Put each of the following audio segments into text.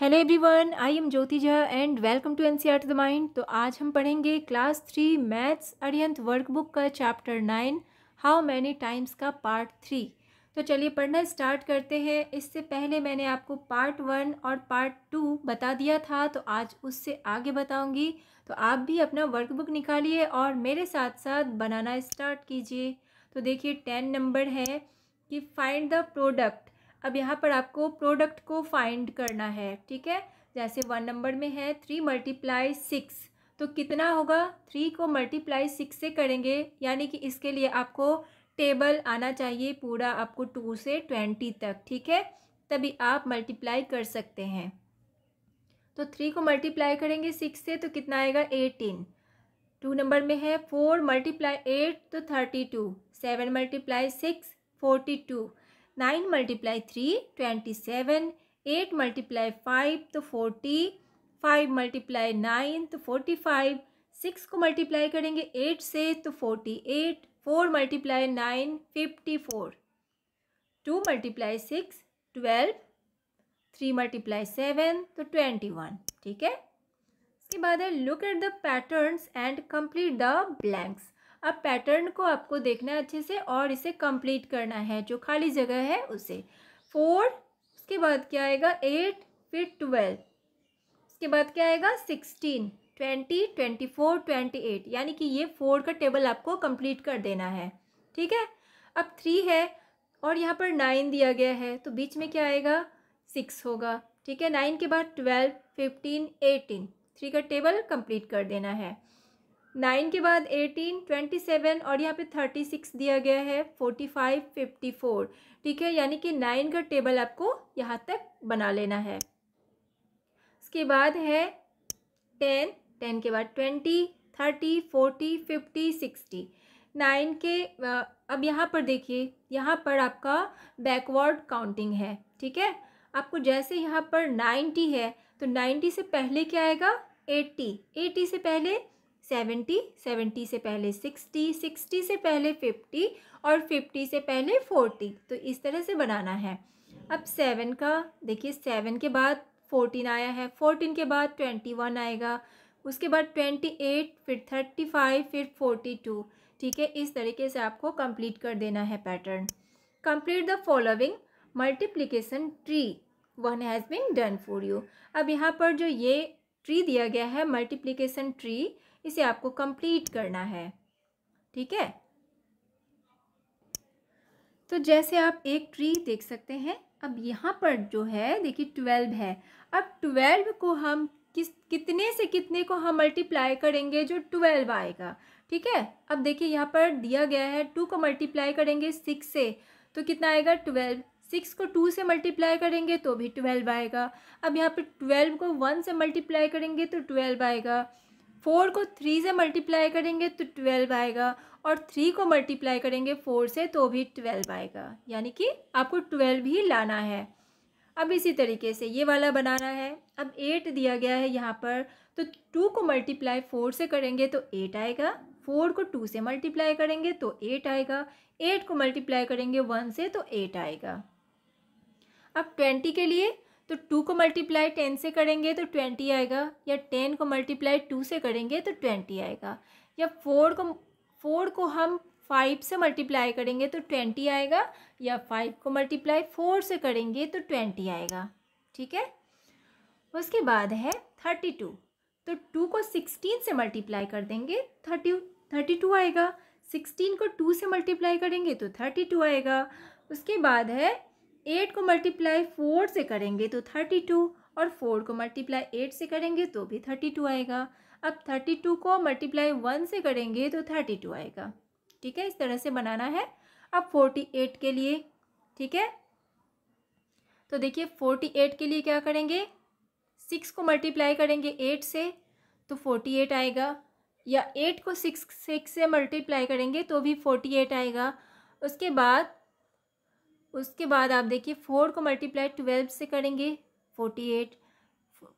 hello everyone I am Jyoti Jha and welcome to N C R the mind तो आज हम पढ़ेंगे class three maths Arihant workbook का chapter nine how many times का part three तो चलिए पढ़ना स्टार्ट करते हैं इससे पहले मैंने आपको पार्ट वन और पार्ट टू बता दिया था तो आज उससे आगे बताऊंगी तो आप भी अपना वर्कबुक निकालिए और मेरे साथ साथ बनाना स्टार्ट कीजिए तो देखिए टेन नंबर है कि फाइंड द प्रोडक्ट अब यहाँ पर आपको प्रोडक्ट को फाइंड करना है ठीक है जैसे वन नंबर में है थ्री मल्टीप्लाई सिक्स तो कितना होगा थ्री को मल्टीप्लाई सिक्स से करेंगे यानी कि इसके लिए आपको टेबल आना चाहिए पूरा आपको टू से ट्वेंटी तक ठीक है तभी आप मल्टीप्लाई कर सकते हैं तो थ्री को मल्टीप्लाई करेंगे सिक्स से तो कितना आएगा एटीन टू नंबर में है फोर मल्टीप्लाई एट तो thirty two seven multiply six forty two nine multiply three twenty seven eight multiply five तो फोर्टी फाइव मल्टीप्लाई नाइन तो फोर्टी फाइव सिक्स को मल्टीप्लाई करेंगे एट से तो forty eight four multiply nine fifty four two multiply six twelve three multiply seven तो twenty one ठीक है इसके बाद है look at the patterns and complete the blanks अब पैटर्न को आपको देखना है अच्छे से और इसे कंप्लीट करना है जो खाली जगह है उसे फोर उसके बाद क्या आएगा एट फिर ट्वेल्व उसके बाद क्या आएगा sixteen twenty twenty four twenty eight यानी कि ये फोर का टेबल आपको कंप्लीट कर देना है ठीक है अब थ्री है और यहाँ पर नाइन दिया गया है तो बीच में क्या आएगा सिक्स होगा ठीक है नाइन के बाद ट्वेल्व फिफ्टीन एटीन थ्री का टेबल कंप्लीट कर देना है नाइन के बाद एटीन ट्वेंटी सेवन और यहाँ पे थर्टी सिक्स दिया गया है फोर्टी फाइव फिफ्टी फोर ठीक है यानी कि नाइन का टेबल आपको यहाँ तक बना लेना है उसके बाद है टेन टेन के बाद twenty thirty forty fifty sixty nine के अब यहाँ पर देखिए यहाँ पर आपका बैकवर्ड काउंटिंग है ठीक है आपको जैसे यहाँ पर नाइन्टी है तो नाइन्टी से पहले क्या आएगा एट्टी एट्टी से पहले सेवेंटी सेवेंटी से पहले सिक्सटी सिक्सटी से पहले फिफ्टी और फिफ्टी से पहले फोर्टी तो इस तरह से बनाना है अब सेवन का देखिए सेवन के बाद फोर्टीन आया है फोर्टीन के बाद ट्वेंटी वन आएगा उसके बाद ट्वेंटी एट फिर थर्टी फाइव फिर फोर्टी टू ठीक है इस तरीके से आपको कंप्लीट कर देना है pattern complete the following multiplication tree one has been done for you अब यहाँ पर जो ये ट्री दिया गया है मल्टीप्लीकेशन ट्री इसे आपको कंप्लीट करना है ठीक है तो जैसे आप एक ट्री देख सकते हैं अब यहाँ पर जो है देखिए ट्वेल्व है अब ट्वेल्व को हम किस कितने से कितने को हम मल्टीप्लाई करेंगे जो ट्वेल्व आएगा ठीक है अब देखिए यहाँ पर दिया गया है टू को मल्टीप्लाई करेंगे सिक्स से तो कितना आएगा ट्वेल्व सिक्स को टू से मल्टीप्लाई करेंगे तो भी ट्वेल्व आएगा अब यहाँ पर ट्वेल्व को वन से मल्टीप्लाई करेंगे तो ट्वेल्व आएगा फोर को थ्री से मल्टीप्लाई करेंगे तो ट्वेल्व आएगा और थ्री को मल्टीप्लाई करेंगे फोर से तो भी ट्वेल्व आएगा यानी कि आपको ट्वेल्व ही लाना है अब इसी तरीके से ये वाला बनाना है अब एट दिया गया है यहाँ पर तो टू को मल्टीप्लाई फोर से करेंगे तो एट आएगा फोर को टू से मल्टीप्लाई करेंगे तो एट आएगा एट को मल्टीप्लाई करेंगे वन से तो एट आएगा अब ट्वेंटी के लिए तो टू को मल्टीप्लाई टेन से करेंगे तो ट्वेंटी आएगा या टेन को मल्टीप्लाई टू से करेंगे तो ट्वेंटी आएगा या फोर को फोर को हम फाइव से मल्टीप्लाई करेंगे तो ट्वेंटी आएगा या फाइव को मल्टीप्लाई फोर से करेंगे तो ट्वेंटी आएगा ठीक है उसके बाद है थर्टी टू तो टू को सिक्सटीन से मल्टीप्लाई कर देंगे थर्टी थर्टी टू आएगा सिक्सटीन को टू से मल्टीप्लाई करेंगे तो थर्टी टू आएगा उसके बाद है एट को मल्टीप्लाई फोर से करेंगे तो थर्टी टू और फोर को मल्टीप्लाई एट से करेंगे तो भी थर्टी टू आएगा अब थर्टी टू को मल्टीप्लाई वन से करेंगे तो थर्टी टू आएगा ठीक है इस तरह से बनाना है अब फोर्टी एट के लिए ठीक है तो देखिए फोर्टी एट के लिए क्या करेंगे सिक्स को मल्टीप्लाई करेंगे एट से तो फोर्टी एट आएगा या एट को सिक्स सिक्स से मल्टीप्लाई करेंगे तो भी फोर्टी एट आएगा उसके बाद उसके बाद आप देखिए फोर को मल्टीप्लाई ट्वेल्व से करेंगे फोर्टी एट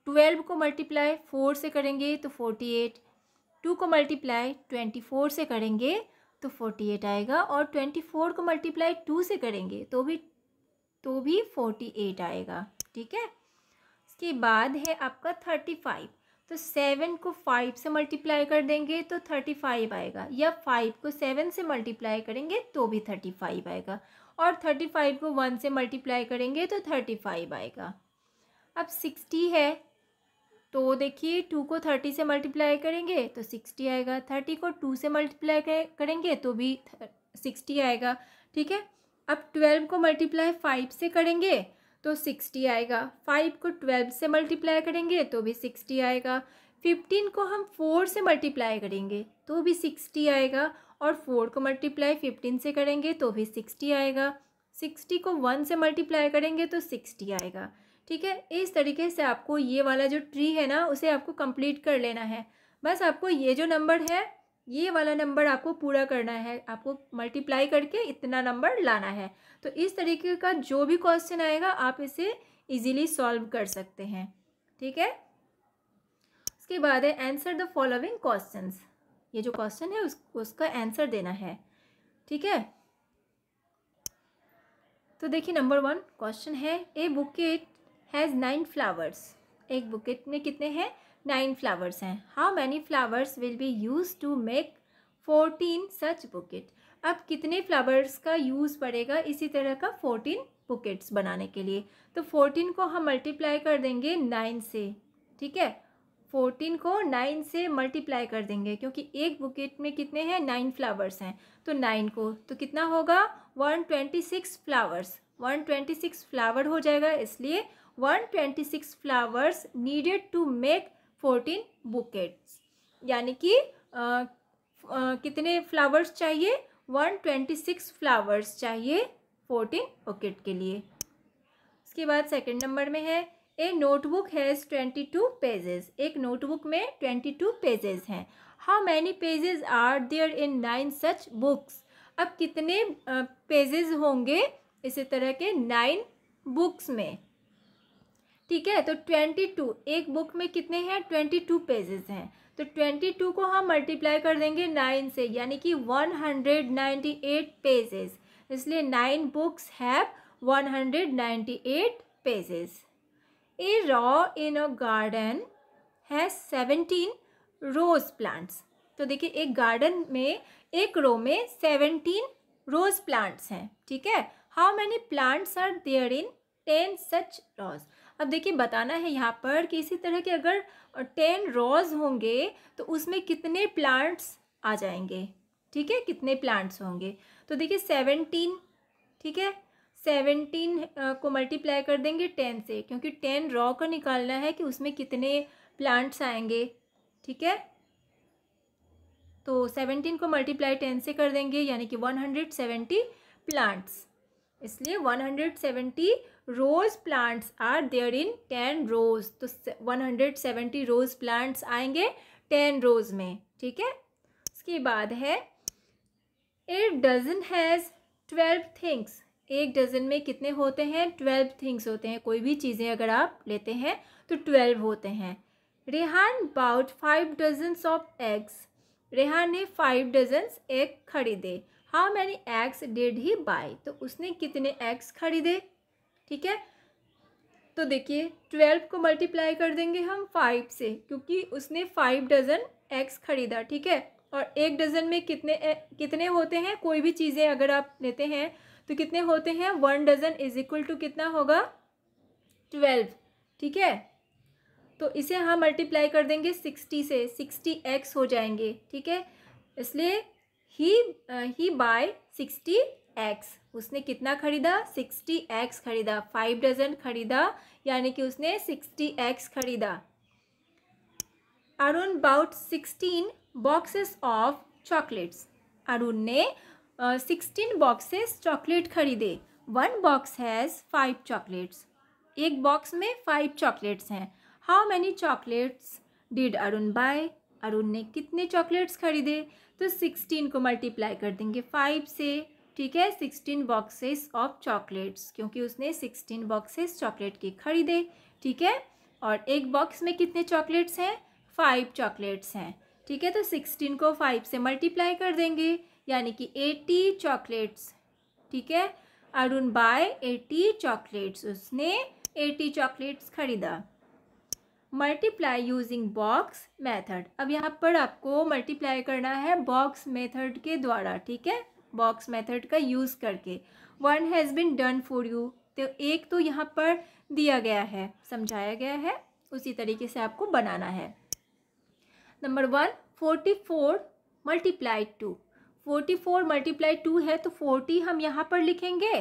ट्वेल्व को मल्टीप्लाई फोर से करेंगे तो फोर्टी एट टू को मल्टीप्लाई ट्वेंटी फोर से करेंगे तो फोर्टी एट आएगा और ट्वेंटी फोर को मल्टीप्लाई टू से करेंगे तो भी तो भी फोर्टी एट आएगा ठीक है इसके बाद है आपका थर्टी फाइव तो सेवन को फाइव से मल्टीप्लाई कर देंगे तो थर्टी फाइव आएगा या फाइव को सेवन से मल्टीप्लाई करेंगे तो भी थर्टी फाइव आएगा और थर्टी फाइव को वन से मल्टीप्लाई करेंगे तो थर्टी फाइव आएगा अब सिक्सटी है तो देखिए टू को थर्टी से मल्टीप्लाई करेंगे तो सिक्सटी आएगा थर्टी को टू से मल्टीप्लाई करेंगे तो भी सिक्सटी आएगा ठीक है अब ट्वेल्व को मल्टीप्लाई फाइव से करेंगे तो सिक्सटी आएगा फाइव को ट्वेल्व से मल्टीप्लाई करेंगे तो भी सिक्सटी आएगा फिफ्टीन को हम फोर से मल्टीप्लाई करेंगे तो भी सिक्सटी आएगा और फोर को मल्टीप्लाई फिफ्टीन से करेंगे तो भी सिक्सटी आएगा सिक्सटी को वन से मल्टीप्लाई करेंगे तो सिक्सटी आएगा ठीक है इस तरीके से आपको ये वाला जो ट्री है ना उसे आपको कंप्लीट कर लेना है बस आपको ये जो नंबर है ये वाला नंबर आपको पूरा करना है आपको मल्टीप्लाई करके इतना नंबर लाना है तो इस तरीके का जो भी क्वेश्चन आएगा आप इसे इजीली सॉल्व कर सकते हैं ठीक है उसके बाद है आंसर द फॉलोइंग क्वेश्चंस ये जो क्वेश्चन है उस, उसका आंसर देना है ठीक है तो देखिए नंबर वन क्वेश्चन है a bouquet has nine flowers एक बुकेट में कितने हैं नाइन फ्लावर्स हैं how many flowers will be use to make fourteen such bouquet अब कितने फ्लावर्स का यूज़ पड़ेगा इसी तरह का फोर्टीन बुकेट्स बनाने के लिए तो फोर्टीन को हम मल्टीप्लाई कर देंगे नाइन से ठीक है फोर्टीन को नाइन से मल्टीप्लाई कर देंगे क्योंकि एक बुकेट में कितने हैं नाइन फ्लावर्स हैं तो नाइन को तो कितना होगा one twenty six flowers one twenty six flower हो जाएगा इसलिए one twenty six flowers needed to make fourteen bouquets यानी कि कितने फ्लावर्स चाहिए वन ट्वेंटी सिक्स फ्लावर्स चाहिए फोर्टीन बुकेट के लिए उसके बाद सेकंड नंबर में है a notebook has twenty two pages एक नोटबुक में ट्वेंटी टू पेजेस हैं how many pages are there in nine such books अब कितने पेजेस होंगे इसी तरह के नाइन बुक्स में ठीक है तो ट्वेंटी टू एक बुक में कितने हैं ट्वेंटी टू पेजेस हैं तो ट्वेंटी टू को हम मल्टीप्लाई कर देंगे नाइन से यानी कि one hundred ninety eight pages इसलिए nine books have one hundred ninety eight pages a row in a garden है सेवनटीन रोज प्लांट्स तो देखिए एक गार्डन में एक रो में सेवेंटीन रोज प्लांट्स हैं ठीक है how many plants are there in ten such rows अब देखिए बताना है यहाँ पर कि इसी तरह के अगर टेन रोज होंगे तो उसमें कितने प्लांट्स आ जाएंगे ठीक है कितने प्लांट्स होंगे तो देखिए सेवनटीन ठीक है सेवनटीन को मल्टीप्लाई कर देंगे टेन से क्योंकि टेन रॉ का निकालना है कि उसमें कितने प्लांट्स आएंगे ठीक है तो सेवनटीन को मल्टीप्लाई टेन से कर देंगे यानी कि वन हंड्रेड सेवेंटी प्लांट्स इसलिए one hundred seventy rose plants are there in ten rows तो one hundred seventy rose plants आएंगे टेन रोज़ में ठीक है उसके बाद है it dozen has twelve things एक डजन में कितने होते हैं ट्वेल्व थिंग्स होते हैं कोई भी चीज़ें अगर आप लेते हैं तो ट्वेल्व होते हैं Rehan bought five dozens of eggs Rehan ने फाइव डजन्स एग खरीदे how many eggs did he buy तो उसने कितने एग्स खरीदे ठीक है तो देखिए ट्वेल्व को मल्टीप्लाई कर देंगे हम फाइव से क्योंकि उसने फाइव डजन एग्स खरीदा ठीक है और एक डजन में कितने कितने होते हैं कोई भी चीज़ें अगर आप लेते हैं तो कितने होते हैं one dozen is equal to कितना होगा ट्वेल्व ठीक है तो इसे हम मल्टीप्लाई कर देंगे सिक्सटी से सिक्सटी एक्स हो जाएंगे ठीक है इसलिए ही ही बाय सिक्सटी एक्स उसने कितना खरीदा सिक्सटी एक्स खरीदा फाइव डजन खरीदा यानी कि उसने सिक्सटी एक्स खरीदा Arun bought sixteen boxes of chocolates Arun ने सिक्सटीन बॉक्सेस चॉकलेट खरीदे one box has five chocolates एक बॉक्स में फाइव चॉकलेट्स हैं how many chocolates did Arun buy Arun ने कितने चॉकलेट्स खरीदे तो सिक्सटीन को मल्टीप्लाई कर देंगे फाइव से ठीक है सिक्सटीन बॉक्सेस ऑफ चॉकलेट्स क्योंकि उसने सिक्सटीन बॉक्सेस चॉकलेट के खरीदे ठीक है और एक बॉक्स में कितने चॉकलेट्स हैं फाइव चॉकलेट्स हैं ठीक है तो सिक्सटीन को फाइव से मल्टीप्लाई कर देंगे यानी कि एटी चॉकलेट्स ठीक है अरुण बाय एटी चॉकलेट्स उसने एटी चॉकलेट्स खरीदा मल्टीप्लाई यूजिंग बॉक्स मेथड अब यहाँ पर आपको मल्टीप्लाई करना है बॉक्स मेथड के द्वारा ठीक है बॉक्स मेथड का यूज़ करके one has been done for you तो एक तो यहाँ पर दिया गया है समझाया गया है उसी तरीके से आपको बनाना है number one forty four multiply two forty four multiply two है तो फोर्टी हम यहाँ पर लिखेंगे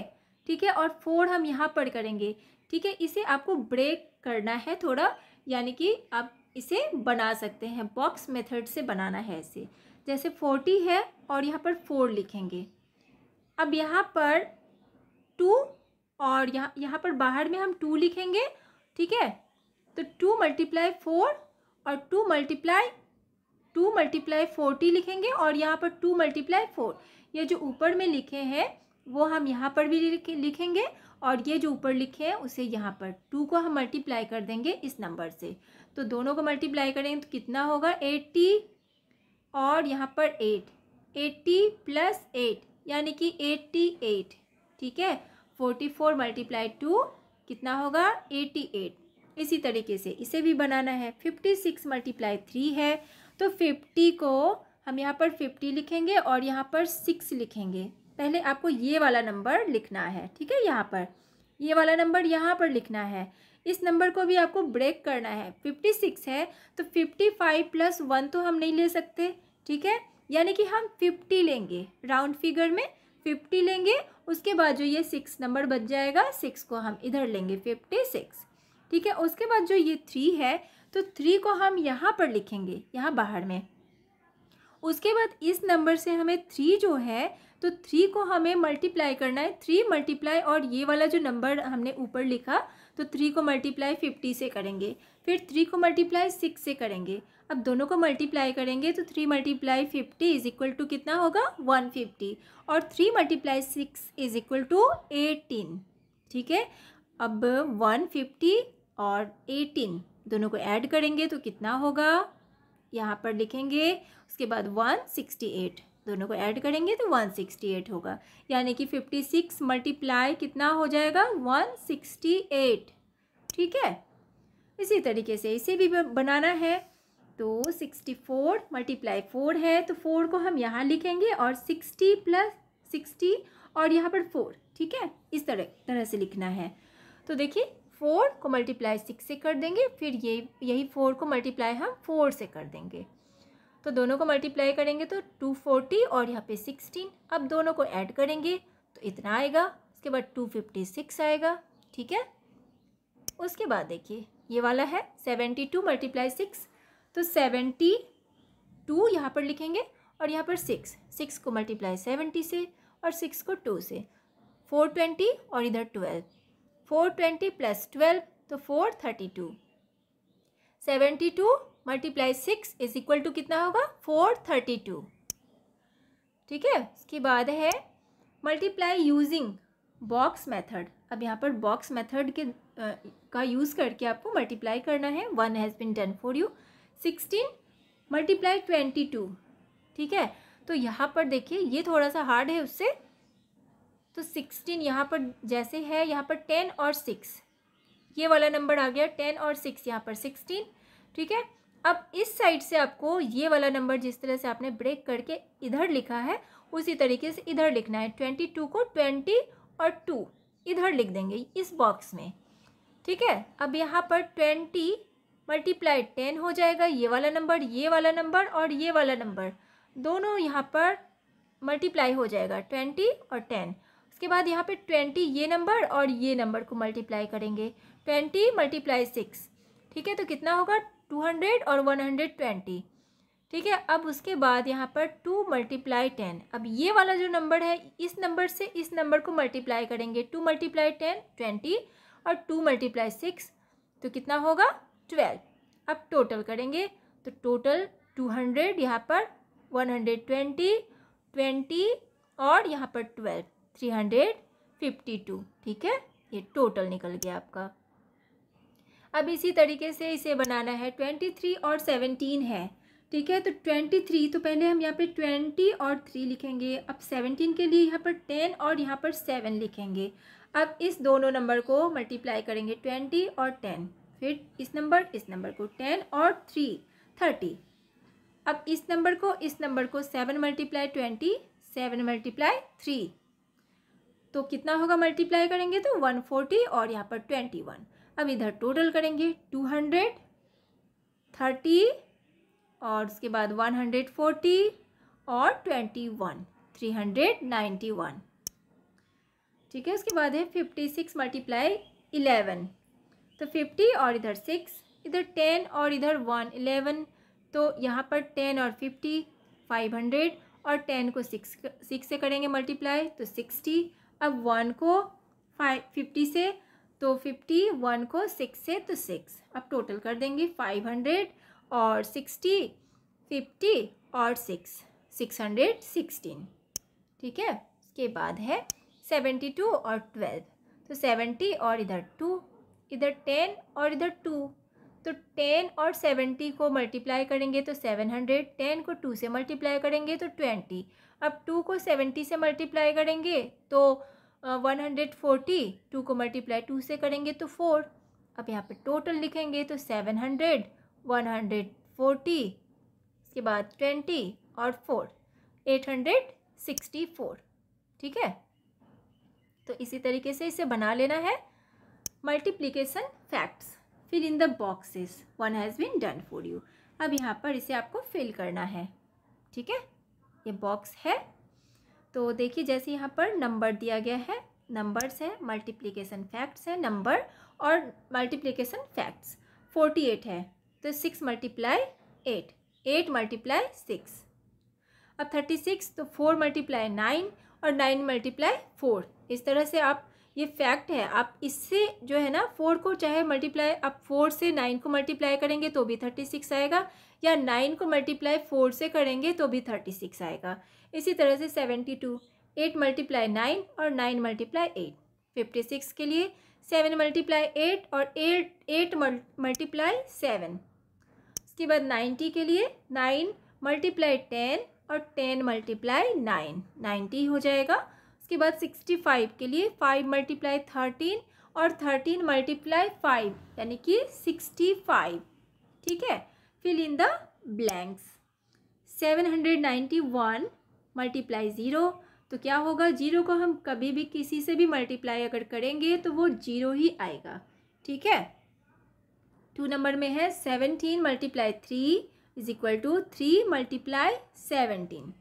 ठीक है और फोर हम यहाँ पर करेंगे ठीक है इसे आपको ब्रेक करना है थोड़ा यानी कि आप इसे बना सकते हैं बॉक्स मेथड से बनाना है इसे जैसे फोर्टी है और यहाँ पर फोर लिखेंगे अब यहाँ पर टू और यहाँ यहाँ पर बाहर में हम टू लिखेंगे ठीक है तो टू मल्टीप्लाई फोर और two multiply two multiply forty लिखेंगे और यहाँ पर टू मल्टीप्लाई फोर ये जो ऊपर में लिखे हैं वो हम यहाँ पर भी लिखेंगे और ये जो ऊपर लिखे हैं उसे यहाँ पर टू को हम मल्टीप्लाई कर देंगे इस नंबर से तो दोनों को मल्टीप्लाई करेंगे तो कितना होगा एट्टी और यहाँ पर एट एट्टी प्लस एट यानी कि एट्टी एट ठीक है फोर्टी फोर मल्टीप्लाई टू कितना होगा एट्टी एट इसी तरीके से इसे भी बनाना है फिफ्टी सिक्स मल्टीप्लाई थ्री है तो फिफ्टी को हम यहाँ पर फिफ्टी लिखेंगे और यहाँ पर सिक्स लिखेंगे पहले आपको ये वाला नंबर लिखना है ठीक है यहाँ पर ये वाला नंबर यहाँ पर लिखना है इस नंबर को भी आपको ब्रेक करना है फिफ्टी सिक्स है तो फिफ्टी फाइव प्लस वन तो हम नहीं ले सकते ठीक है यानी कि हम फिफ्टी लेंगे राउंड फिगर में फिफ्टी लेंगे उसके बाद जो ये सिक्स नंबर बच जाएगा सिक्स को हम इधर लेंगे फिफ्टी सिक्स ठीक है उसके बाद जो ये थ्री है तो थ्री को हम यहाँ पर लिखेंगे यहाँ बाहर में उसके बाद इस नंबर से हमें थ्री जो है तो थ्री को हमें मल्टीप्लाई करना है थ्री मल्टीप्लाई और ये वाला जो नंबर हमने ऊपर लिखा तो थ्री को मल्टीप्लाई फिफ्टी से करेंगे फिर थ्री को मल्टीप्लाई सिक्स से करेंगे अब दोनों को मल्टीप्लाई करेंगे तो three multiply fifty is equal to कितना होगा वन फिफ्टी और three multiply six is equal to eighteen ठीक है अब वन फिफ्टी और एटीन दोनों को ऐड करेंगे तो कितना होगा यहाँ पर लिखेंगे उसके बाद वन सिक्सटी एट दोनों को ऐड करेंगे तो वन सिक्सटी एट होगा यानी कि फिफ्टी सिक्स मल्टीप्लाई कितना हो जाएगा वन सिक्सटी एट ठीक है इसी तरीके से इसे भी बनाना है तो सिक्सटी फोर मल्टीप्लाई फोर है तो फोर को हम यहाँ लिखेंगे और सिक्सटी प्लस सिक्सटी और यहाँ पर फोर ठीक है इस तरह तरह से लिखना है तो देखिए फोर को मल्टीप्लाई सिक्स से कर देंगे फिर ये यही फोर को मल्टीप्लाई हम फोर से कर देंगे तो दोनों को मल्टीप्लाई करेंगे तो टू फोर्टी और यहाँ पे सिक्सटीन अब दोनों को ऐड करेंगे तो इतना आएगा उसके बाद टू फिफ्टी सिक्स आएगा ठीक है उसके बाद देखिए ये वाला है सेवेंटी टू मल्टीप्लाई सिक्स तो सेवेंटी टू यहाँ पर लिखेंगे और यहाँ पर सिक्स सिक्स को मल्टीप्लाई सेवेंटी से और सिक्स को टू से फोर ट्वेंटी और इधर twelve four twenty plus twelve तो four thirty two seventy two multiply six is equal to कितना होगा फोर थर्टी टू ठीक है उसके बाद है मल्टीप्लाई यूजिंग बॉक्स मेथड अब यहाँ पर बॉक्स मेथड के आ, का यूज़ करके आपको मल्टीप्लाई करना है one has been done for you sixteen multiply twenty two ठीक है तो यहाँ पर देखिए ये थोड़ा सा हार्ड है उससे तो सिक्सटीन यहाँ पर जैसे है यहाँ पर टेन और सिक्स ये वाला नंबर आ गया टेन और सिक्स यहाँ पर सिक्सटीन ठीक है अब इस साइड से आपको ये वाला नंबर जिस तरह से आपने ब्रेक करके इधर लिखा है उसी तरीके से इधर लिखना है ट्वेंटी टू को ट्वेंटी और टू इधर लिख देंगे इस बॉक्स में ठीक है अब यहाँ पर ट्वेंटी मल्टीप्लाई टेन हो जाएगा ये वाला नंबर ये वाला नंबर और ये वाला नंबर दोनों यहाँ पर मल्टीप्लाई हो जाएगा ट्वेंटी और टेन इसके बाद यहाँ पे ट्वेंटी ये नंबर और ये नंबर को मल्टीप्लाई करेंगे ट्वेंटी मल्टीप्लाई सिक्स ठीक है तो कितना होगा टू हंड्रेड और वन हंड्रेड ट्वेंटी ठीक है अब उसके बाद यहाँ पर टू मल्टीप्लाई टेन अब ये वाला जो नंबर है इस नंबर से इस नंबर को मल्टीप्लाई करेंगे टू मल्टीप्लाई टेन ट्वेंटी और टू मल्टीप्लाई सिक्स तो कितना होगा ट्वेल्व अब टोटल करेंगे तो टोटल टू हंड्रेड यहाँ पर वन हंड्रेड ट्वेंटी ट्वेंटी और यहाँ पर twelve three hundred fifty two ठीक है ये टोटल निकल गया आपका अब इसी तरीके से इसे बनाना है ट्वेंटी थ्री और सेवनटीन है ठीक है तो ट्वेंटी थ्री तो पहले हम यहाँ पे ट्वेंटी और थ्री लिखेंगे अब सेवनटीन के लिए यहाँ पर टेन और यहाँ पर सेवन लिखेंगे अब इस दोनों नंबर को मल्टीप्लाई करेंगे ट्वेंटी और टेन फिर इस नंबर इस नंबर को टेन और थ्री थर्टी अब इस नंबर को इस नंबर को seven multiply twenty seven multiply three तो कितना होगा मल्टीप्लाई करेंगे तो वन फोर्टी और यहाँ पर ट्वेंटी वन अब इधर टोटल करेंगे टू हंड्रेड थर्टी और उसके बाद वन हंड्रेड फोर्टी और twenty one three hundred ninety one ठीक है उसके बाद है फिफ्टी सिक्स मल्टीप्लाई इलेवन तो फिफ्टी और इधर सिक्स इधर टेन और इधर वन इलेवन तो यहाँ पर टेन और फिफ्टी फाइव हंड्रेड और टेन को सिक्स सिक्स से करेंगे मल्टीप्लाई तो सिक्सटी अब वन को फाइव फिफ्टी से तो फिफ्टी वन को सिक्स से तो सिक्स अब टोटल कर देंगे फाइव हंड्रेड और सिक्सटी फिफ्टी और सिक्स सिक्स हंड्रेड सिक्सटीन ठीक है उसके बाद है सेवेंटी टू और ट्वेल्व तो सेवेंटी और इधर टू इधर टेन और इधर टू तो टेन और सेवेंटी को मल्टीप्लाई करेंगे तो सेवन हंड्रेड टेन को टू से मल्टीप्लाई करेंगे तो ट्वेंटी अब टू को सेवेंटी से मल्टीप्लाई करेंगे तो वन हंड्रेड फोर्टी टू को मल्टीप्लाई टू से करेंगे तो फोर अब यहाँ पे टोटल लिखेंगे तो seven hundred one hundred forty इसके बाद ट्वेंटी और four eight hundred sixty four ठीक है तो इसी तरीके से इसे बना लेना है multiplication facts fill in the boxes one has been done for you अब यहाँ पर इसे आपको फिल करना है ठीक है ये बॉक्स है तो देखिए जैसे यहाँ पर नंबर दिया गया है नंबर्स हैं मल्टीप्लीकेशन फैक्ट्स हैं नंबर और मल्टीप्लीकेशन फैक्ट्स फोर्टी एट है तो six multiply eight eight multiply six अब थर्टी सिक्स तो फोर मल्टीप्लाई नाइन और नाइन मल्टीप्लाई फोर इस तरह से आप ये फैक्ट है आप इससे जो है ना फोर को चाहे मल्टीप्लाई आप फोर से नाइन को मल्टीप्लाई करेंगे तो भी थर्टी सिक्स आएगा या नाइन को मल्टीप्लाई फोर से करेंगे तो भी थर्टी सिक्स आएगा इसी तरह से seventy two eight multiply nine और nine multiply eight fifty six के लिए सेवन मल्टीप्लाई एट और एट एट मल्टीप्लाई सेवन उसके बाद नाइन्टी के लिए नाइन मल्टीप्लाई टेन और टेन मल्टीप्लाई नाइन नाइन्टी हो जाएगा उसके बाद सिक्सटी फाइव के लिए फाइव मल्टीप्लाई थर्टीन और थर्टीन मल्टीप्लाई फाइव यानी कि सिक्सटी फाइव ठीक है fill in the blanks seven hundred ninety one multiply zero तो क्या होगा जीरो को हम कभी भी किसी से भी मल्टीप्लाई अगर करेंगे तो वो जीरो ही आएगा ठीक है टू नंबर में है seventeen multiply three is equal to three multiply seventeen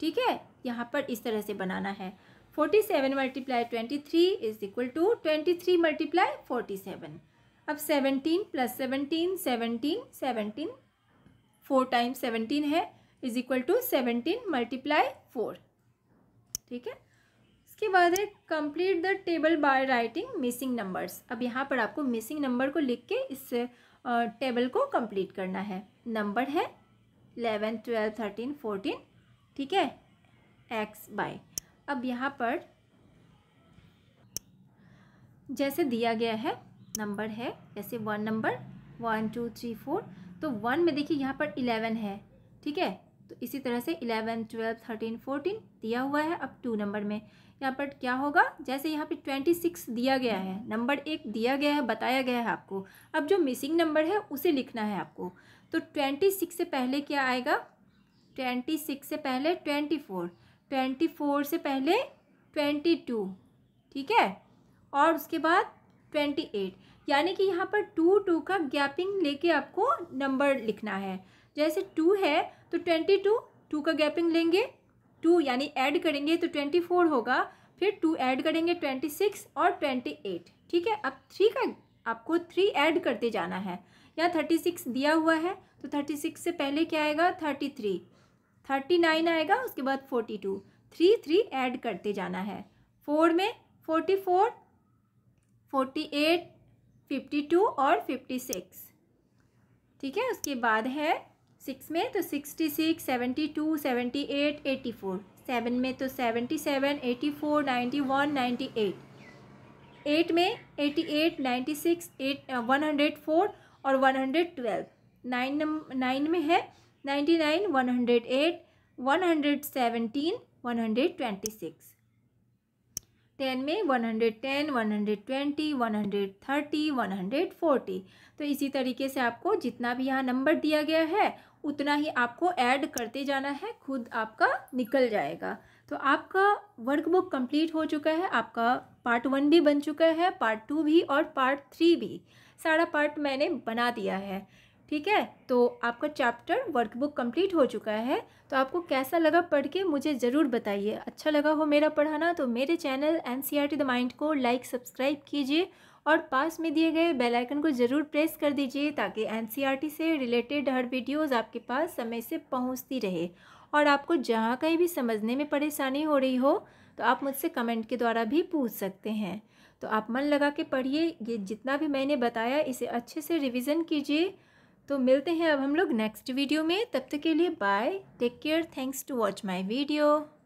ठीक है यहाँ पर इस तरह से बनाना है forty seven multiply twenty three is equal to twenty three multiply forty seven अब seventeen plus seventeen seventeen seventeen four time seventeen है is equal to seventeen multiply four ठीक है इसके बाद है complete the table by writing missing numbers अब यहाँ पर आपको मिसिंग नंबर को लिख के इस टेबल को कंप्लीट करना है नंबर है इलेवन ट्वेल्व थर्टीन फोर्टीन ठीक है एक्स बाय अब यहाँ पर जैसे दिया गया है नंबर है जैसे one number one two three four तो वन में देखिए यहाँ पर इलेवन है ठीक है तो इसी तरह से इलेवन ट्वेल्व थर्टीन फोर्टीन दिया हुआ है अब टू नंबर में यहाँ पर क्या होगा जैसे यहाँ पे ट्वेंटी सिक्स दिया गया है नंबर एक दिया गया है बताया गया है आपको अब जो मिसिंग नंबर है उसे लिखना है आपको तो ट्वेंटी सिक्स से पहले क्या आएगा ट्वेंटी सिक्स से पहले ट्वेंटी फोर ट्वेंटी फोर से पहले ट्वेंटी टू ठीक है और उसके बाद ट्वेंटी एट यानी कि यहाँ पर टू टू का गैपिंग लेके आपको नंबर लिखना है जैसे टू है तो ट्वेंटी टू टू का गैपिंग लेंगे टू यानी ऐड करेंगे तो ट्वेंटी फोर होगा फिर टू ऐड करेंगे ट्वेंटी सिक्स और ट्वेंटी एट ठीक है अब थ्री का आपको थ्री ऐड करते जाना है यहाँ थर्टी सिक्स दिया हुआ है तो थर्टी सिक्स से पहले क्या आएगा थर्टी थ्री थर्टी नाइन आएगा उसके बाद forty two three three add करते जाना है फोर में forty four forty eight fifty two और फिफ्टी सिक्स ठीक है उसके बाद है सिक्स में तो sixty six seventy two seventy eight eighty four seven में तो seventy seven eighty four ninety one ninety eight eight में eighty eight ninety six eight one hundred four और one hundred twelve nine nine में है ninety nine one hundred eight one hundred seventeen one hundred twenty six ten में one hundred ten one hundred twenty one hundred thirty one hundred forty तो इसी तरीके से आपको जितना भी यहाँ नंबर दिया गया है उतना ही आपको ऐड करते जाना है खुद आपका निकल जाएगा तो आपका वर्कबुक कंप्लीट हो चुका है आपका पार्ट वन भी बन चुका है पार्ट टू भी और पार्ट थ्री भी सारा पार्ट मैंने बना दिया है ठीक है तो आपका चैप्टर वर्कबुक कंप्लीट हो चुका है तो आपको कैसा लगा पढ़ के मुझे ज़रूर बताइए अच्छा लगा हो मेरा पढ़ाना तो मेरे channel N C R T the mind को लाइक सब्सक्राइब कीजिए और पास में दिए गए बेल आइकन को ज़रूर प्रेस कर दीजिए ताकि एन सी आर टी से रिलेटेड हर वीडियोज़ आपके पास समय से पहुँचती रहे और आपको जहाँ कहीं भी समझने में परेशानी हो रही हो तो आप मुझसे कमेंट के द्वारा भी पूछ सकते हैं तो आप मन लगा के पढ़िए ये जितना भी मैंने बताया इसे अच्छे से रिविज़न कीजिए तो मिलते हैं अब हम लोग नेक्स्ट वीडियो में तब तक के लिए bye take care thanks to watch my video